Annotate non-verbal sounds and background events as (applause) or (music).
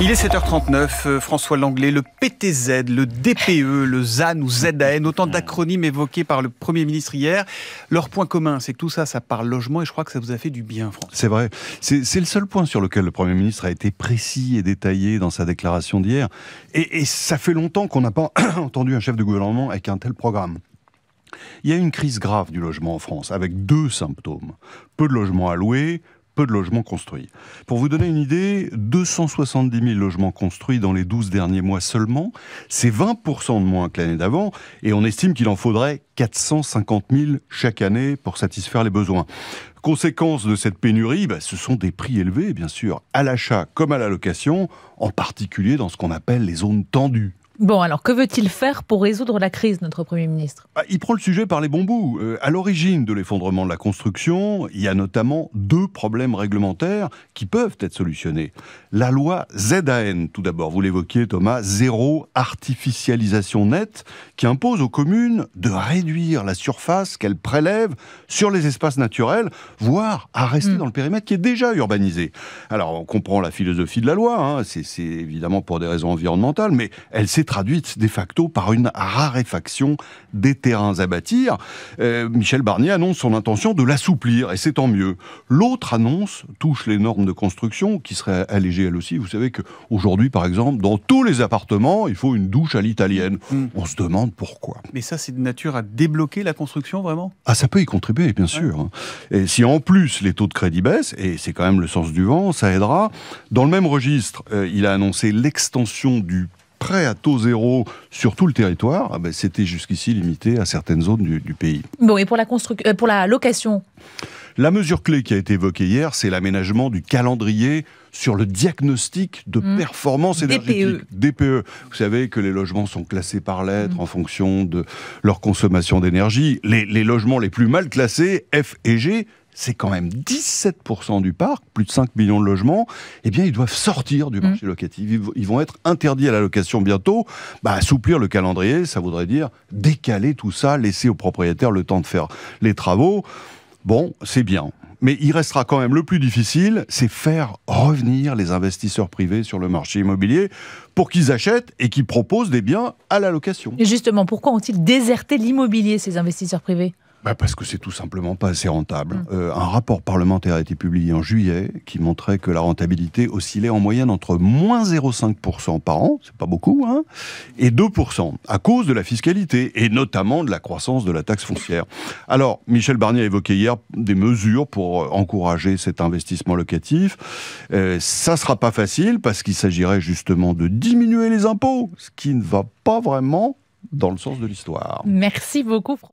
Il est 7h39, euh, François Langlais, le PTZ, le DPE, le ZAN ou ZAN, autant d'acronymes évoqués par le Premier ministre hier. Leur point commun, c'est que tout ça, ça parle logement et je crois que ça vous a fait du bien, François. C'est vrai. C'est le seul point sur lequel le Premier ministre a été précis et détaillé dans sa déclaration d'hier. Et, et ça fait longtemps qu'on n'a pas (coughs) entendu un chef de gouvernement avec un tel programme. Il y a une crise grave du logement en France, avec deux symptômes. Peu de logements alloués, peu de logements construits. Pour vous donner une idée, 270 000 logements construits dans les 12 derniers mois seulement, c'est 20% de moins que l'année d'avant, et on estime qu'il en faudrait 450 000 chaque année pour satisfaire les besoins. Conséquence de cette pénurie, bah, ce sont des prix élevés, bien sûr, à l'achat comme à la location, en particulier dans ce qu'on appelle les zones tendues Bon, alors que veut-il faire pour résoudre la crise, notre Premier ministre ah, Il prend le sujet par les bons bouts. Euh, à l'origine de l'effondrement de la construction, il y a notamment deux problèmes réglementaires qui peuvent être solutionnés. La loi ZAN, tout d'abord, vous l'évoquiez Thomas, zéro artificialisation nette, qui impose aux communes de réduire la surface qu'elles prélèvent sur les espaces naturels, voire à rester hmm. dans le périmètre qui est déjà urbanisé. Alors on comprend la philosophie de la loi, hein, c'est évidemment pour des raisons environnementales, mais elle s'est traduite de facto par une raréfaction des terrains à bâtir. Euh, Michel Barnier annonce son intention de l'assouplir, et c'est tant mieux. L'autre annonce touche les normes de construction, qui seraient allégées elles aussi. Vous savez qu'aujourd'hui, par exemple, dans tous les appartements, il faut une douche à l'italienne. Mm. Mm. On se demande pourquoi. Mais ça, c'est de nature à débloquer la construction, vraiment Ah, ça peut y contribuer, bien sûr. Et si en plus les taux de crédit baissent, et c'est quand même le sens du vent, ça aidera. Dans le même registre, euh, il a annoncé l'extension du prêts à taux zéro sur tout le territoire, ah ben, c'était jusqu'ici limité à certaines zones du, pays. Bon, et pour la, euh, pour la location La mesure clé qui a été évoquée hier, c'est l'aménagement du calendrier sur le diagnostic de mmh. performance e. énergétique, DPE. Vous savez que les logements sont classés par lettres mmh. en fonction de leur consommation d'énergie. Les, les logements les plus mal classés, F et G, c'est quand même 17% du parc, plus de 5 millions de logements, eh bien, ils doivent sortir du mm. marché locatif. Ils vont être interdits à la location bientôt. Bah, assouplir le calendrier, ça voudrait dire décaler tout ça, laisser aux propriétaires le temps de faire les travaux. Bon, c'est bien. Mais il restera quand même le plus difficile, c'est faire revenir les investisseurs privés sur le marché immobilier pour qu'ils achètent et qu'ils proposent des biens à la location. Et justement, pourquoi ont-ils déserté l'immobilier, ces investisseurs privés bah, parce que c'est tout simplement pas assez rentable. Mmh. Euh, un rapport parlementaire a été publié en juillet qui montrait que la rentabilité oscillait en moyenne entre moins 0,5% par an, c'est pas beaucoup, hein, et 2%, à cause de la fiscalité, et notamment de la croissance de la taxe foncière. Alors, Michel Barnier a évoqué hier des mesures pour euh, encourager cet investissement locatif. Euh, ça sera pas facile parce qu'il s'agirait justement de diminuer les impôts, ce qui ne va pas vraiment dans le sens de l'histoire. Merci beaucoup.